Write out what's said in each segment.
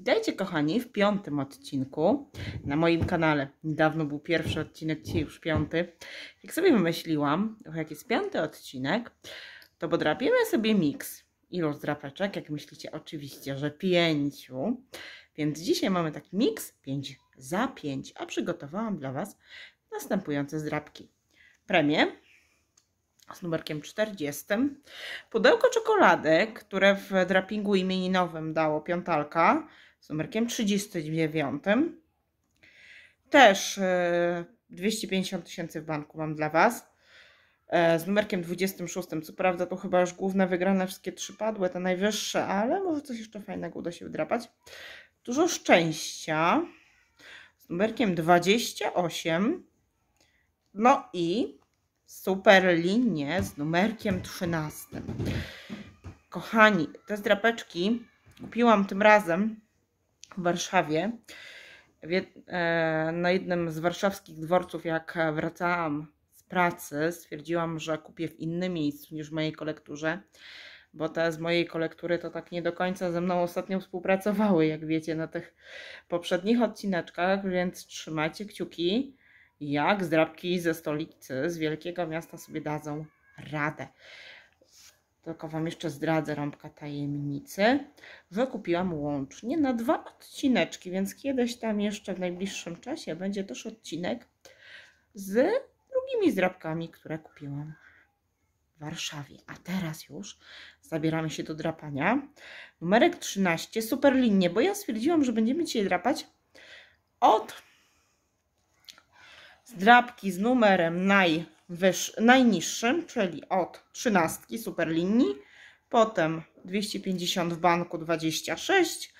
Witajcie kochani w piątym odcinku na moim kanale. Niedawno był pierwszy odcinek, dzisiaj już piąty. Jak sobie wymyśliłam, jak jest piąty odcinek, to podrapiemy sobie miks. Ilość drapeczek, jak myślicie, oczywiście, że pięciu. Więc dzisiaj mamy taki miks 5 za 5, a przygotowałam dla Was następujące zdrapki. Premię z numerkiem 40. Pudełko czekoladek, które w drapingu imieninowym dało piątalka, z numerkiem 39. Też 250 e, tysięcy w banku mam dla Was. E, z numerkiem 26, co prawda to chyba już główne wygrane, wszystkie trzy padły, te najwyższe, ale może coś jeszcze fajnego uda się wydrapać. Dużo szczęścia z numerkiem 28. No i super linię z numerkiem 13. Kochani, te zdrapeczki kupiłam tym razem w Warszawie. E, na jednym z warszawskich dworców, jak wracałam z pracy, stwierdziłam, że kupię w innym miejscu niż w mojej kolekturze, bo te z mojej kolektury to tak nie do końca ze mną ostatnio współpracowały, jak wiecie, na tych poprzednich odcineczkach, więc trzymajcie kciuki, jak zdrabki ze stolicy, z wielkiego miasta sobie dadzą radę tylko Wam jeszcze zdradzę rąbka tajemnicy, że kupiłam łącznie na dwa odcineczki, więc kiedyś tam jeszcze w najbliższym czasie będzie też odcinek z drugimi zdrabkami, które kupiłam w Warszawie. A teraz już zabieramy się do drapania. Numerek 13, super linie, bo ja stwierdziłam, że będziemy dzisiaj drapać od zdrabki z numerem naj wyż, najniższym, czyli od 13 superlinii, potem 250 w banku 26,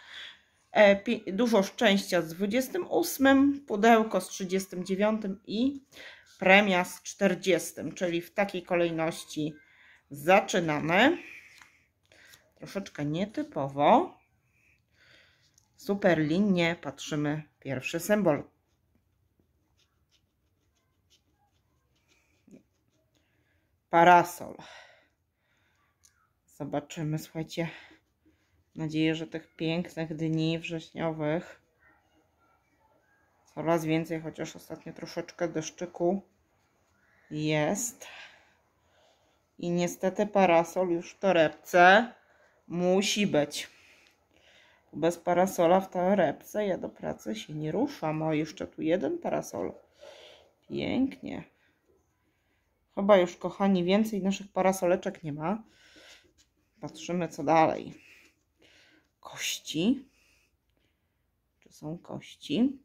e, dużo szczęścia z 28, pudełko z 39 i premia z 40, czyli w takiej kolejności zaczynamy. Troszeczkę nietypowo. Super linie, patrzymy pierwszy symbol. parasol. Zobaczymy, słuchajcie. Mam nadzieję, że tych pięknych dni wrześniowych coraz więcej, chociaż ostatnio troszeczkę deszczyku jest. I niestety parasol już w torebce musi być. Bez parasola w torebce ja do pracy się nie ruszam. O, jeszcze tu jeden parasol. Pięknie. Chyba już, kochani, więcej naszych parasoleczek nie ma. Patrzymy, co dalej. Kości. Czy są kości?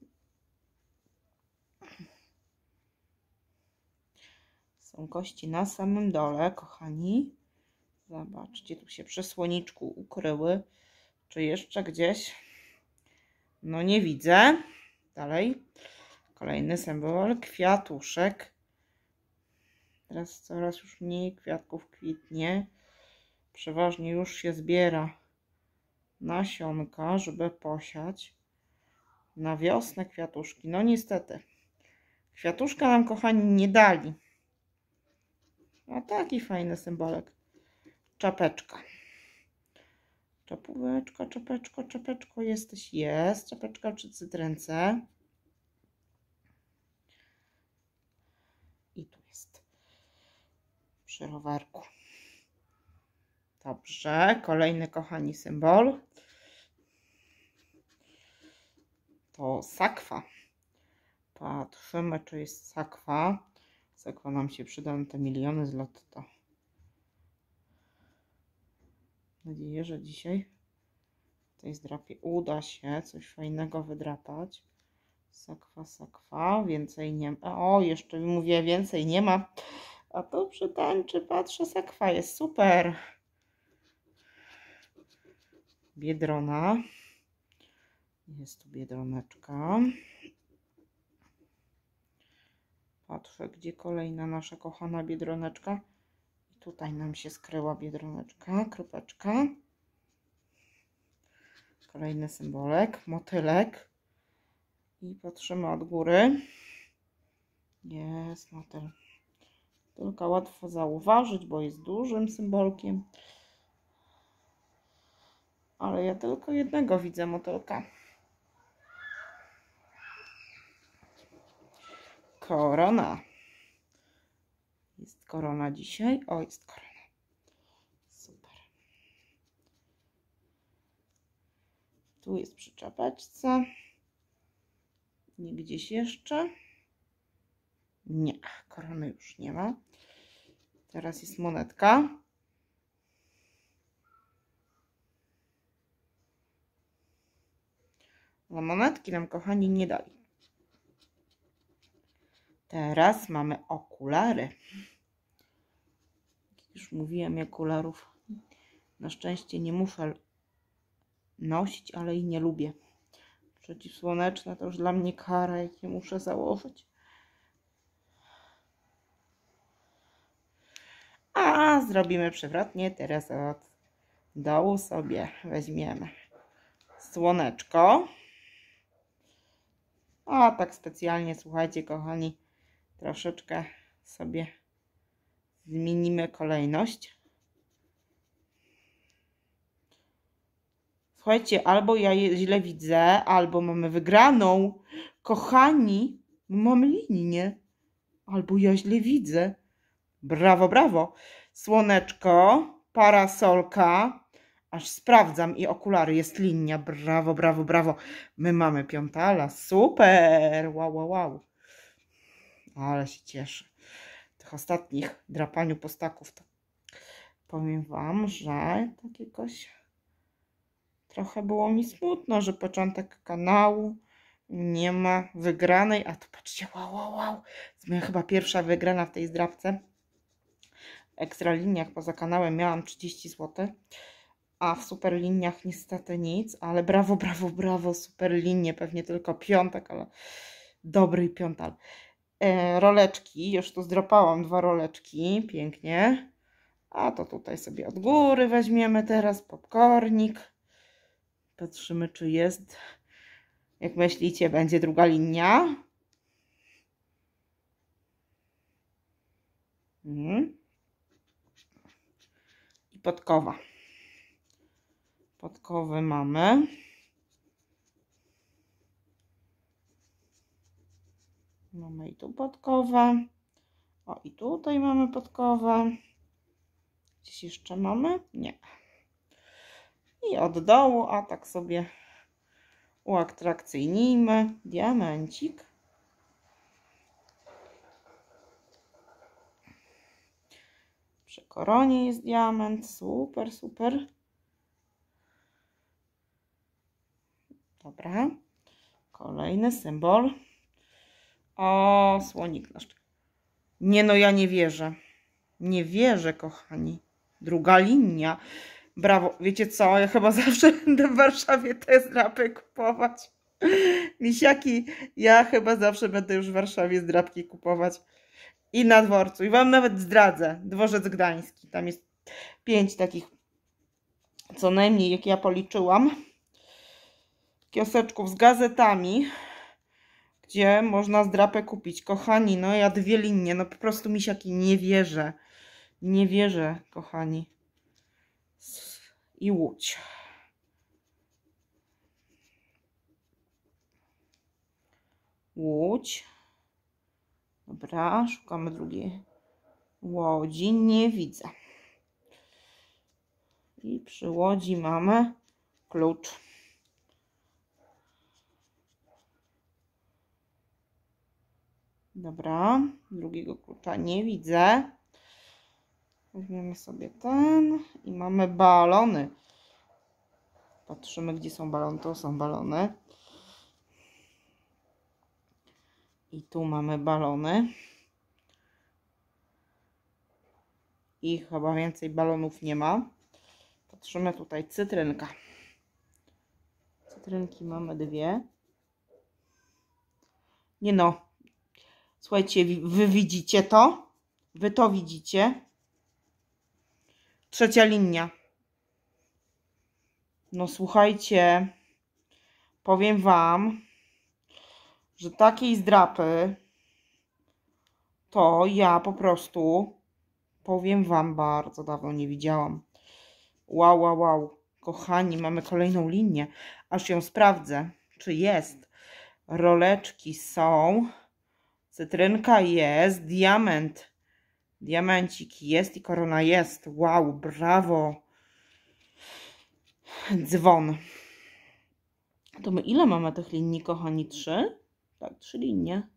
Są kości na samym dole, kochani. Zobaczcie, tu się przy słoniczku ukryły. Czy jeszcze gdzieś? No nie widzę. Dalej. Kolejny symbol kwiatuszek. Teraz coraz już mniej kwiatków kwitnie. Przeważnie już się zbiera nasionka, żeby posiać na wiosnę kwiatuszki. No niestety, kwiatuszka nam kochani nie dali. No taki fajny symbolek. Czapeczka. Czapóweczka, czapeczko, czapeczko, jesteś, jest. Czapeczka przy cytrynce. przy rowerku. Dobrze, kolejny kochani symbol to sakwa. Patrzymy, czy jest sakwa. Sakwa nam się przyda na te miliony z lotto. Nadzieję, że dzisiaj w tej zdrapie uda się coś fajnego wydrapać. Sakwa, sakwa, więcej nie ma. O, jeszcze mówię, więcej nie ma. A tu przytańczy, patrzę, sekwa jest super. Biedrona. Jest tu biedroneczka. Patrzę, gdzie kolejna nasza kochana biedroneczka. I tutaj nam się skryła biedroneczka, kropeczka. Kolejny symbolek, motylek. I patrzymy od góry. Jest motyl. Tylko łatwo zauważyć, bo jest dużym symbolkiem. Ale ja tylko jednego widzę motylka. Korona. Jest korona dzisiaj. O, jest korona. Super. Tu jest przy czapeczce. Nie gdzieś jeszcze. Nie, korony już nie ma. Teraz jest monetka. No monetki nam, kochani, nie dali. Teraz mamy okulary. już mówiłem, ja okularów na szczęście nie muszę nosić, ale i nie lubię. Przeciwsłoneczne to już dla mnie kara, jakie muszę założyć. A zrobimy przewrotnie, teraz od dołu sobie weźmiemy słoneczko. A tak specjalnie, słuchajcie kochani, troszeczkę sobie zmienimy kolejność. Słuchajcie, albo ja źle widzę, albo mamy wygraną. Kochani, mam linię. Albo ja źle widzę. Brawo, brawo. Słoneczko, parasolka. Aż sprawdzam i okulary, jest linia. Brawo, brawo, brawo. My mamy piątala. Super. Wow, wow, wow. Ale się cieszę. Tych ostatnich drapaniu postaków to powiem Wam, że takiegoś trochę było mi smutno, że początek kanału nie ma wygranej, a tu patrzcie, wow, wow, wow, to moja chyba pierwsza wygrana w tej zdrawce ekstra liniach poza kanałem miałam 30 zł, a w super liniach niestety nic, ale brawo, brawo, brawo, super linie, pewnie tylko piątek, ale dobry piątal. E, roleczki, już tu zdropałam dwa roleczki, pięknie. A to tutaj sobie od góry weźmiemy teraz popkornik. Patrzymy, czy jest. Jak myślicie, będzie druga linia. Mhm podkowa. Podkowy mamy. Mamy i tu podkowę. O, i tutaj mamy podkowę. Gdzieś jeszcze mamy? Nie. I od dołu, a tak sobie uatrakcyjnijmy diamencik. Przy koronie jest diament. Super, super. Dobra. Kolejny symbol. O, słonik nasz. Nie no, ja nie wierzę. Nie wierzę, kochani. Druga linia. Brawo. Wiecie co? Ja chyba zawsze będę w Warszawie te zdrapy kupować. Misiaki, ja chyba zawsze będę już w Warszawie zdrapki kupować i na dworcu. I Wam nawet zdradzę, dworzec gdański. Tam jest pięć takich, co najmniej, jak ja policzyłam, kioseczków z gazetami, gdzie można zdrapę kupić. Kochani, no ja dwie linie, no po prostu misiaki, nie wierzę. Nie wierzę, kochani. I Łódź. Łódź. Dobra, szukamy drugiej łodzi. Nie widzę. I przy łodzi mamy klucz. Dobra, drugiego klucza nie widzę. Weźmiemy sobie ten i mamy balony. Patrzymy, gdzie są balony. To są balony. I tu mamy balony. I chyba więcej balonów nie ma. Patrzymy tutaj cytrynka. Cytrynki mamy dwie. Nie no. Słuchajcie, wy widzicie to? Wy to widzicie? Trzecia linia. No słuchajcie, powiem Wam, że takiej zdrapy to ja po prostu powiem Wam bardzo dawno nie widziałam. Wow, wow, wow. Kochani, mamy kolejną linię. Aż ją sprawdzę, czy jest. Roleczki są. Cytrynka jest. Diament. Diamencik jest i korona jest. Wow, brawo. Dzwon. To my ile mamy tych linii, kochani? Trzy? tak, trzy linie.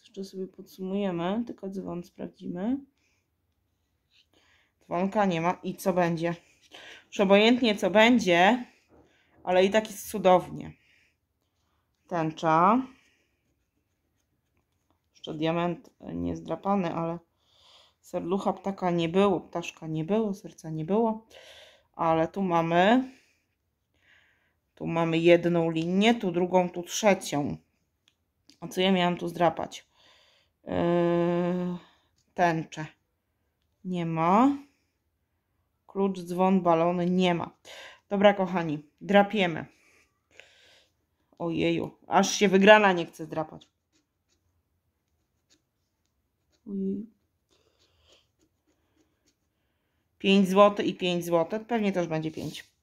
Jeszcze sobie podsumujemy, tylko dzwon sprawdzimy. Dzwonka nie ma i co będzie? Już co będzie, ale i tak jest cudownie. Tęcza. Jeszcze diament e, niezdrapany, ale serducha ptaka nie było, ptaszka nie było, serca nie było. Ale tu mamy tu mamy jedną linię, tu drugą, tu trzecią. A co ja miałam tu zdrapać? Yy, tęczę. Nie ma. Klucz, dzwon, balony, nie ma. Dobra, kochani, drapiemy. Ojeju, aż się wygrana nie chce zdrapać. Pięć zł i pięć zł. Pewnie też będzie pięć.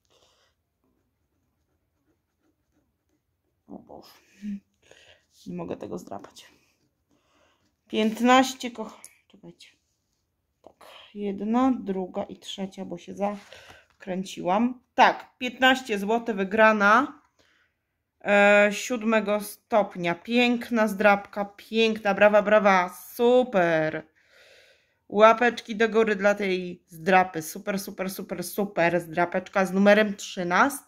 O Boże. Nie mogę tego zdrapać. 15 koch... Czekajcie. Tak, jedna, druga i trzecia, bo się zakręciłam. Tak, 15 zł wygrana. E, stopnia. Piękna zdrapka, piękna, brawa, brawa, super. Łapeczki do góry dla tej zdrapy. Super, super, super, super. Zdrapeczka z numerem 13.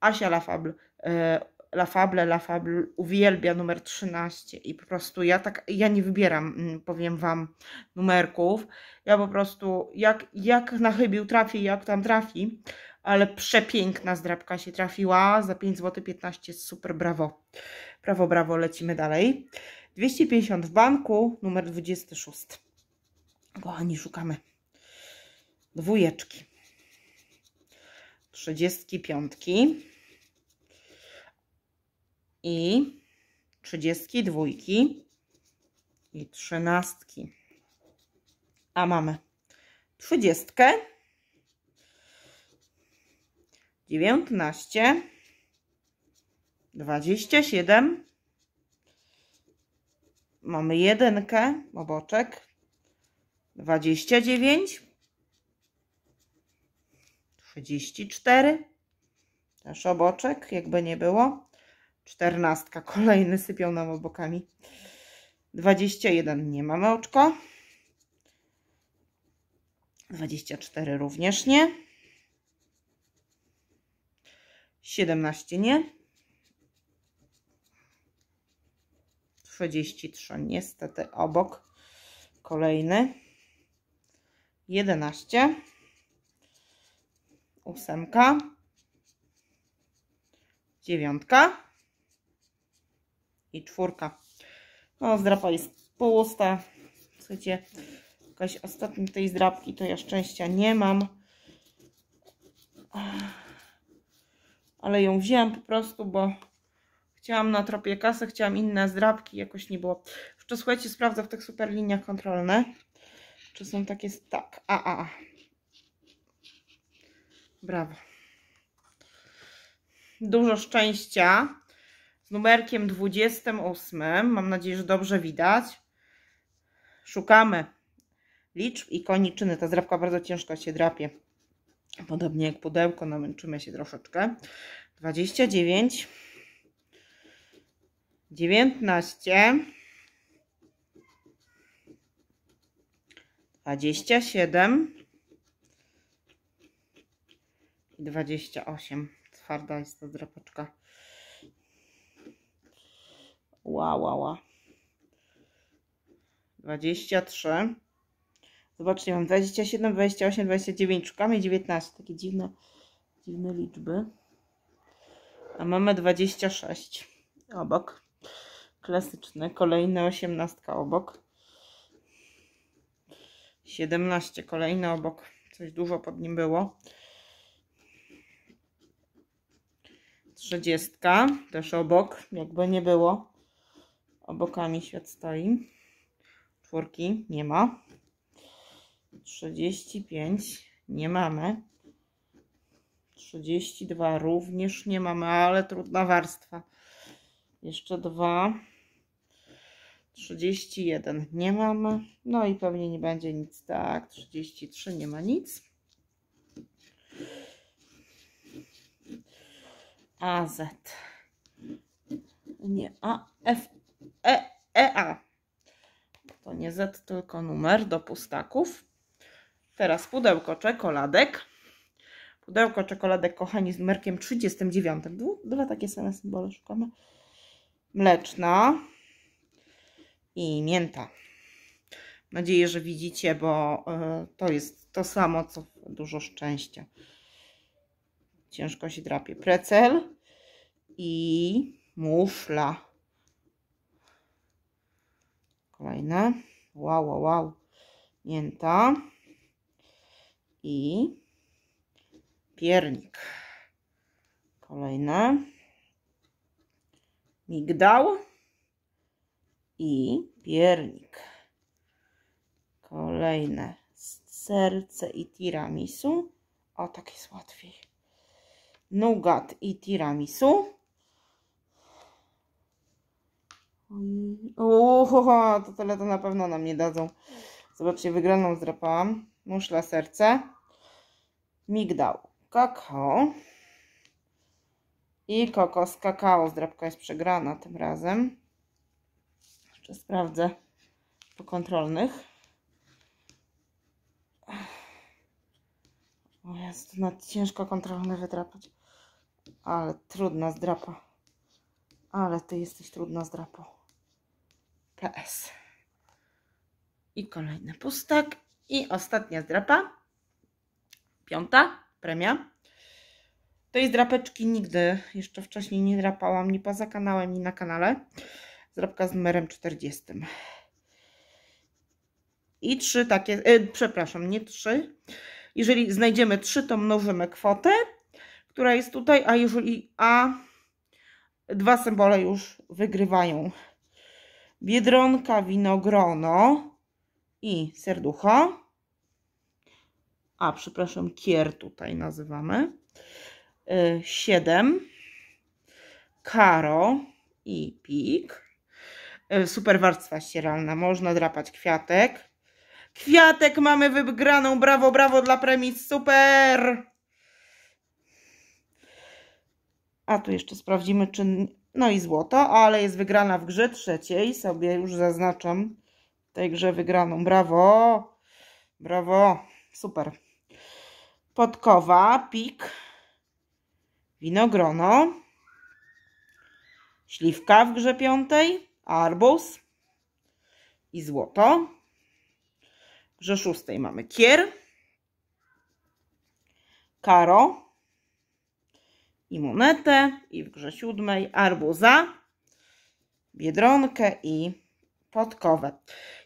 Asia Lafable. E, La Fable, La Fable uwielbia numer 13 i po prostu ja tak, ja nie wybieram, mm, powiem Wam, numerków. Ja po prostu, jak, jak na chybił trafi, jak tam trafi, ale przepiękna zdrabka się trafiła, za 5 zł 15, super, brawo. Brawo, brawo, lecimy dalej. 250 w banku, numer 26. Kochani, szukamy dwójeczki. 35 i trzydziestki dwójki i trzynastki. A mamy trzydziestkę, dziewiętnaście, dwadzieścia siedem, mamy jedynkę, oboczek, dwadzieścia dziewięć, trzydzieści cztery, też oboczek, jakby nie było, Czternastka, kolejny sypią nam obokami. 21 nie mamy oczko. 24 również nie. 17 nie. trzy niestety obok. Kolejny. 11. Ósemka. Dziewiątka i czwórka. No, zdrapa jest połosta. Słuchajcie, jakaś ostatni tej zdrapki to ja szczęścia nie mam. Ale ją wzięłam po prostu, bo chciałam na tropie kasy, chciałam inne zdrapki, jakoś nie było. Jeszcze słuchajcie, sprawdzę w tych super liniach kontrolne, czy są takie, tak, a, a, a. Brawo. Dużo szczęścia z numerkiem 28. Mam nadzieję, że dobrze widać. Szukamy liczb i koniczyny. Ta zrapka bardzo ciężko się drapie. Podobnie jak pudełko, namęczymy się troszeczkę. 29, 19, 27 i 28. Twarda jest ta drapeczka. Ła, ła, ła. 23. Zobaczcie, mam 27, 28, 29. Szukamy 19. Takie dziwne, dziwne liczby. A mamy 26 obok. Klasyczne. Kolejne 18 obok. 17 kolejne obok. Coś dużo pod nim było. 30 też obok, jakby nie było obokami świat stoi. Czwórki nie ma. 35 nie mamy. 32 również nie mamy, ale trudna warstwa. Jeszcze dwa. 31 nie mamy. No i pewnie nie będzie nic, tak. 33 nie ma nic. AZ. Nie, A, F, e, EA. To nie Z, tylko numer do pustaków. Teraz pudełko czekoladek. Pudełko czekoladek, kochani, z numerkiem 39. Dwa takie same symbole szukamy. Mleczna i mięta. Mam nadzieję, że widzicie, bo e, to jest to samo, co dużo szczęścia. Ciężko się drapie. Precel i mufla. Kolejna. Wow, wow, wow. Mięta. I piernik. Kolejna. Migdał. I piernik. Kolejne. Serce i tiramisu. O, tak jest łatwiej. Nugat i tiramisu Mm. Uuu, to tyle to na pewno nam nie dadzą. Zobaczcie, wygraną zdrapałam. Muszla serce. Migdał. Kakao. I kokos kakao. Zdrapka jest przegrana tym razem. Jeszcze sprawdzę po kontrolnych. O jest na ciężko kontrolne wydrapać. Ale trudna zdrapa. Ale ty jesteś trudna zdrapa. PS. I kolejny pustek. I ostatnia zdrapa. Piąta premia. Tej zdrapeczki nigdy jeszcze wcześniej nie drapałam, ni poza kanałem, ni na kanale. Zdrapka z numerem 40. I trzy takie, e, przepraszam, nie trzy. Jeżeli znajdziemy trzy, to mnożymy kwotę, która jest tutaj, a jeżeli a dwa symbole już wygrywają biedronka, winogrono i serducho. A, przepraszam, kier tutaj nazywamy. Y, siedem. Karo i pik. Y, Super warstwa ścieralna. Można drapać kwiatek. Kwiatek mamy wygraną. Brawo, brawo dla premii. Super! A tu jeszcze sprawdzimy, czy no i złoto, ale jest wygrana w grze trzeciej, sobie już zaznaczam w tej grze wygraną. Brawo, brawo, super. Podkowa, pik, winogrono, śliwka w grze piątej, arbus i złoto. W grze szóstej mamy kier, karo, i monetę i w grze siódmej arbuza, biedronkę i podkowę.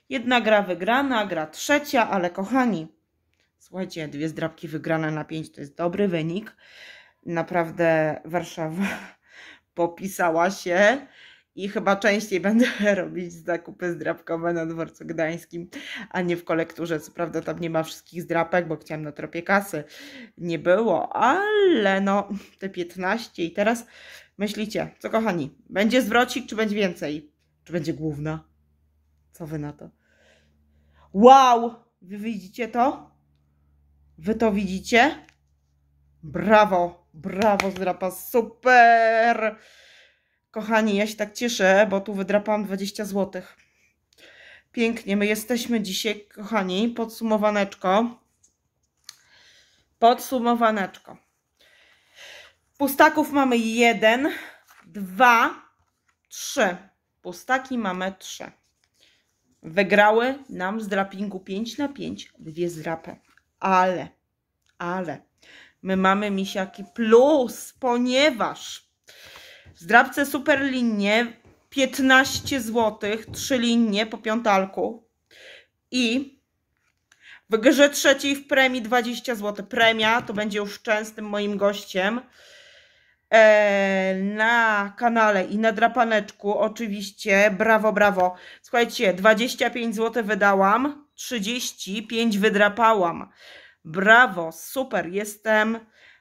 Jedna gra wygrana, gra trzecia, ale kochani, słuchajcie, dwie zdrabki wygrane na pięć to jest dobry wynik. Naprawdę Warszawa popisała się i chyba częściej będę robić zakupy zdrapkowe na dworcu gdańskim, a nie w kolekturze. Co prawda tam nie ma wszystkich zdrapek, bo chciałam na tropie kasy. Nie było, ale no te 15 i teraz myślicie, co kochani, będzie zwrocik czy będzie więcej? Czy będzie główna? Co wy na to? Wow! Wy widzicie to? Wy to widzicie? Brawo, brawo zdrapa, super! Kochani, ja się tak cieszę, bo tu wydrapałam 20 zł. Pięknie, my jesteśmy dzisiaj, kochani, podsumowaneczko. Podsumowaneczko. Pustaków mamy jeden, dwa, trzy. Pustaki mamy trzy. Wygrały nam z drapingu 5 na 5 dwie zdrapy. Ale, ale my mamy misiaki plus, ponieważ Zdrabce super linie 15 zł, 3 linie po piątalku. I w grze trzeciej w premii 20 zł. Premia to będzie już częstym moim gościem e, na kanale i na drapaneczku oczywiście. Brawo, brawo. Słuchajcie, 25 zł wydałam, 35 wydrapałam. Brawo, super. Jestem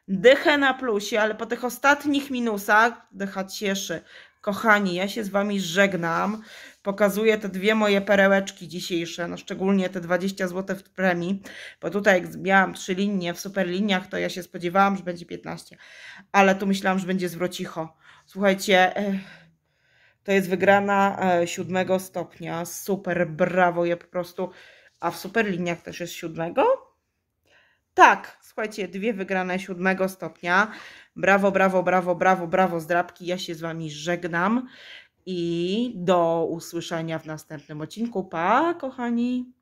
dychę na plusie, ale po tych ostatnich minusach dycha cieszy. Kochani, ja się z Wami żegnam. Pokazuję te dwie moje perełeczki dzisiejsze, no szczególnie te 20 zł w premii, bo tutaj jak miałam trzy linie w superliniach, to ja się spodziewałam, że będzie 15, ale tu myślałam, że będzie zwrocicho. Słuchajcie, eh, to jest wygrana eh, siódmego stopnia, super, brawo je po prostu, a w superliniach też jest siódmego? Tak, Słuchajcie, dwie wygrane siódmego stopnia. Brawo, brawo, brawo, brawo, brawo zdrabki. Ja się z Wami żegnam i do usłyszenia w następnym odcinku. Pa, kochani!